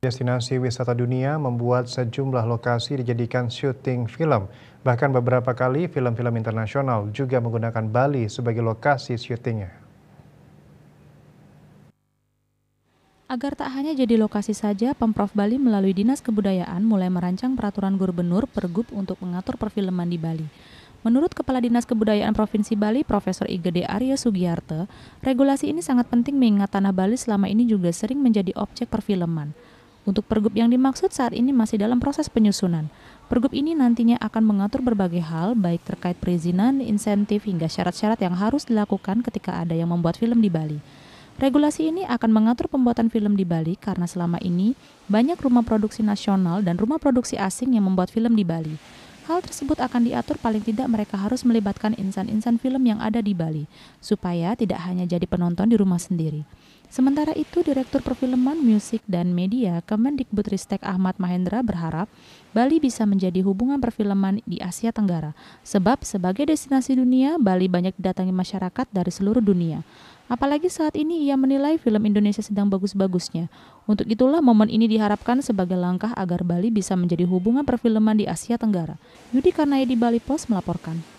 Destinasi wisata dunia membuat sejumlah lokasi dijadikan syuting film. Bahkan beberapa kali film-film internasional juga menggunakan Bali sebagai lokasi syutingnya. Agar tak hanya jadi lokasi saja, Pemprov Bali melalui Dinas Kebudayaan mulai merancang peraturan gubernur pergub untuk mengatur perfilman di Bali. Menurut Kepala Dinas Kebudayaan Provinsi Bali, Profesor Igede Arya Sugiyarte, regulasi ini sangat penting mengingat tanah Bali selama ini juga sering menjadi objek perfilman. Untuk pergub yang dimaksud saat ini masih dalam proses penyusunan. Pergub ini nantinya akan mengatur berbagai hal, baik terkait perizinan, insentif, hingga syarat-syarat yang harus dilakukan ketika ada yang membuat film di Bali. Regulasi ini akan mengatur pembuatan film di Bali karena selama ini banyak rumah produksi nasional dan rumah produksi asing yang membuat film di Bali. Hal tersebut akan diatur paling tidak mereka harus melibatkan insan-insan film yang ada di Bali, supaya tidak hanya jadi penonton di rumah sendiri. Sementara itu, Direktur Perfilman, Musik, dan Media Kemendikbudristek Ahmad Mahendra berharap Bali bisa menjadi hubungan perfilman di Asia Tenggara, sebab sebagai destinasi dunia, Bali banyak didatangi masyarakat dari seluruh dunia. Apalagi saat ini ia menilai film Indonesia sedang bagus-bagusnya. Untuk itulah momen ini diharapkan sebagai langkah agar Bali bisa menjadi hubungan perfilman di Asia Tenggara. Yudi Karnaya di Bali Post melaporkan.